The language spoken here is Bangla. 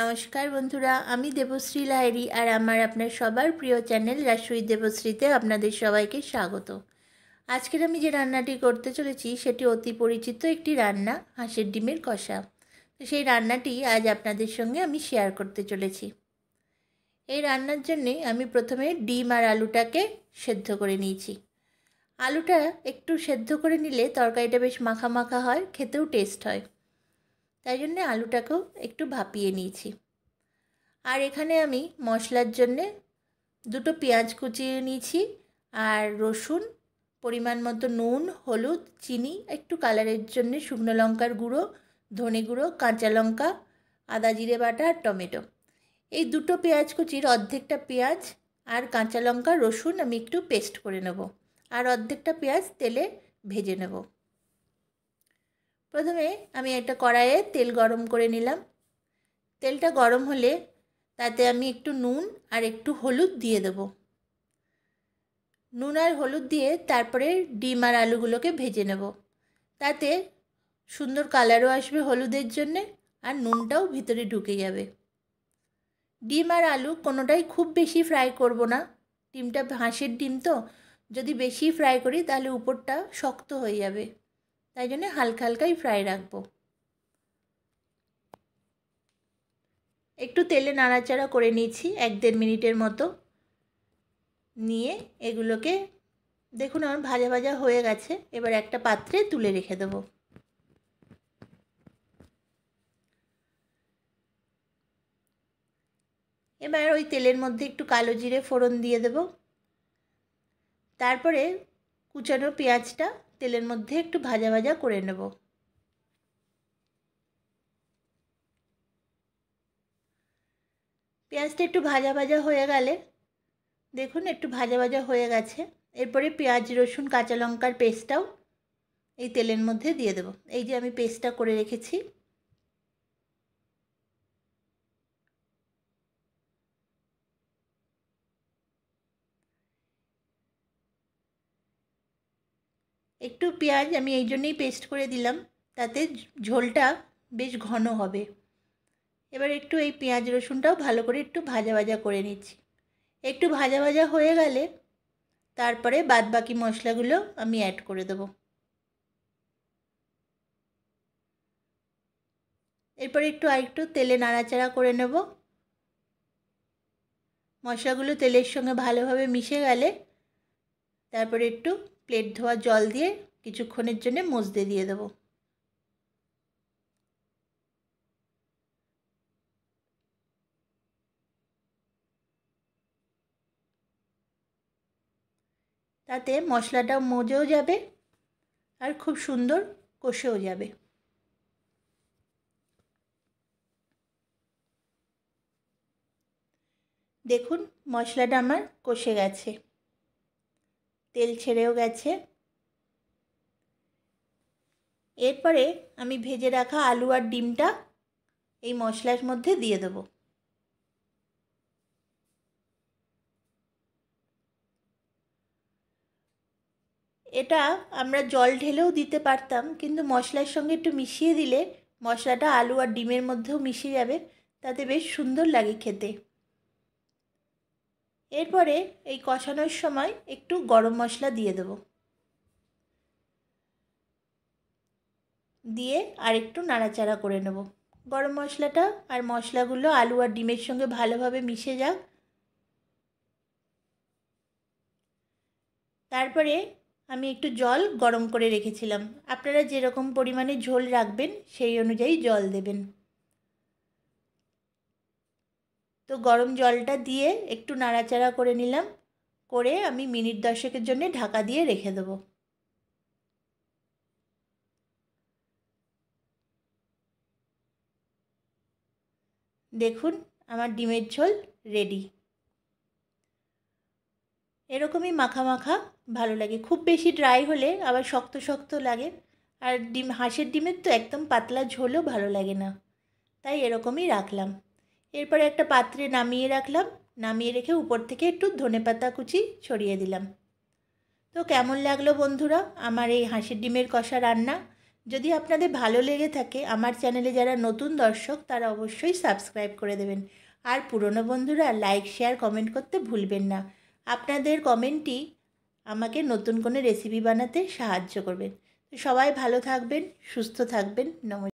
নমস্কার বন্ধুরা আমি দেবশ্রী লাহেরি আর আমার আপনার সবার প্রিয় চ্যানেল রাসুই দেবশ্রীতে আপনাদের সবাইকে স্বাগত আজকের আমি যে রান্নাটি করতে চলেছি সেটি অতি পরিচিত একটি রান্না হাঁসের ডিমের কষা তো সেই রান্নাটি আজ আপনাদের সঙ্গে আমি শেয়ার করতে চলেছি এই রান্নার জন্যে আমি প্রথমে ডিম আর আলুটাকে সেদ্ধ করে নিয়েছি আলুটা একটু সেদ্ধ করে নিলে তরকারিটা বেশ মাখা মাখা হয় খেতেও টেস্ট হয় তাই জন্যে আলুটাকেও একটু ভাপিয়ে নিয়েছি আর এখানে আমি মশলার জন্যে দুটো পেঁয়াজ কুচিয়ে নিয়েছি আর রসুন পরিমাণ মতো নুন হলুদ চিনি একটু কালারের জন্য শুকনো লঙ্কার গুঁড়ো ধনে গুঁড়ো কাঁচা লঙ্কা আদা জিরে বাটা আর টমেটো এই দুটো পেঁয়াজ কুচির অর্ধেকটা পেঁয়াজ আর কাঁচা লঙ্কা রসুন আমি একটু পেস্ট করে নেব আর অর্ধেকটা পেঁয়াজ তেলে ভেজে নেবো প্রথমে আমি একটা কড়াইয়ে তেল গরম করে নিলাম তেলটা গরম হলে তাতে আমি একটু নুন আর একটু হলুদ দিয়ে দেবো নুন আর হলুদ দিয়ে তারপরে ডিম আর আলুগুলোকে ভেজে নেব তাতে সুন্দর কালারও আসবে হলুদের জন্যে আর নুনটাও ভিতরে ঢুকে যাবে ডিম আর আলু কোনোটাই খুব বেশি ফ্রাই করব না ডিমটা হাঁসের ডিম তো যদি বেশি ফ্রাই করি তাহলে উপরটা শক্ত হয়ে যাবে তাই জন্য হালকা হালকাই ফ্রাই রাখবো একটু তেলে নাড়াচাড়া করে নিয়েছি এক দেড় মিনিটের মতো নিয়ে এগুলোকে দেখুন আমার ভাজা ভাজা হয়ে গেছে এবার একটা পাত্রে তুলে রেখে দেবো এবার ওই তেলের মধ্যে একটু কালো জিরে ফোড়ন দিয়ে দেব তারপরে কুচানো পেঁয়াজটা তেলের মধ্যে একটু ভাজা ভাজা করে নেব পেঁয়াজটা একটু ভাজা ভাজা হয়ে গেলে দেখুন একটু ভাজা ভাজা হয়ে গেছে এরপরে পেঁয়াজ রসুন কাঁচা লঙ্কার পেস্টটাও এই তেলের মধ্যে দিয়ে দেবো এই যে আমি পেস্টটা করে রেখেছি একটু পেঁয়াজ আমি এই জন্যেই পেস্ট করে দিলাম তাতে ঝোলটা বেশ ঘন হবে এবার একটু এই পেঁয়াজ রসুনটাও ভালো করে একটু ভাজা ভাজা করে নিচ্ছি একটু ভাজা ভাজা হয়ে গেলে তারপরে বাদ বাকি মশলাগুলো আমি অ্যাড করে দেব এরপর একটু আরেকটু তেলে নাড়াচাড়া করে নেব মশলাগুলো তেলের সঙ্গে ভালোভাবে মিশে গেলে তারপরে একটু প্লেট ধোয়া জল দিয়ে কিছুক্ষণের জন্য মজতে দিয়ে দেবো তাতে মশলাটা মজেও যাবে আর খুব সুন্দর কষেও যাবে দেখুন মশলাটা আমার কষে গেছে তেল ছেড়েও গেছে এরপরে আমি ভেজে রাখা আলু আর ডিমটা এই মশলার মধ্যে দিয়ে দেবো এটা আমরা জল ঢেলেও দিতে পারতাম কিন্তু মশলার সঙ্গে একটু মিশিয়ে দিলে মশলাটা আলু আর ডিমের মধ্যেও মিশে যাবে তাতে বেশ সুন্দর লাগে খেতে এরপরে এই কষানোর সময় একটু গরম মশলা দিয়ে দেব দিয়ে আর একটু নাড়াচাড়া করে নেব গরম মশলাটা আর মশলাগুলো আলু আর ডিমের সঙ্গে ভালোভাবে মিশে যাক তারপরে আমি একটু জল গরম করে রেখেছিলাম আপনারা যেরকম পরিমাণে ঝোল রাখবেন সেই অনুযায়ী জল দেবেন তো গরম জলটা দিয়ে একটু নাড়াচাড়া করে নিলাম করে আমি মিনিট দশেকের জন্য ঢাকা দিয়ে রেখে দেবো দেখুন আমার ডিমের ঝোল রেডি এরকমই মাখা মাখা ভালো লাগে খুব বেশি ড্রাই হলে আবার শক্ত শক্ত লাগে আর ডিম হাঁসের ডিমের তো একদম পাতলা ঝোলও ভালো লাগে না তাই এরকমই রাখলাম এরপরে একটা পাত্রে নামিয়ে রাখলাম নামিয়ে রেখে উপর থেকে একটু ধনে পাতা কুচি ছড়িয়ে দিলাম তো কেমন লাগলো বন্ধুরা আমার এই হাঁসের ডিমের কষা রান্না যদি আপনাদের ভালো লেগে থাকে আমার চ্যানেলে যারা নতুন দর্শক তারা অবশ্যই সাবস্ক্রাইব করে দেবেন আর পুরনো বন্ধুরা লাইক শেয়ার কমেন্ট করতে ভুলবেন না আপনাদের কমেন্টই আমাকে নতুন কোনো রেসিপি বানাতে সাহায্য করবেন সবাই ভালো থাকবেন সুস্থ থাকবেন নমস্কার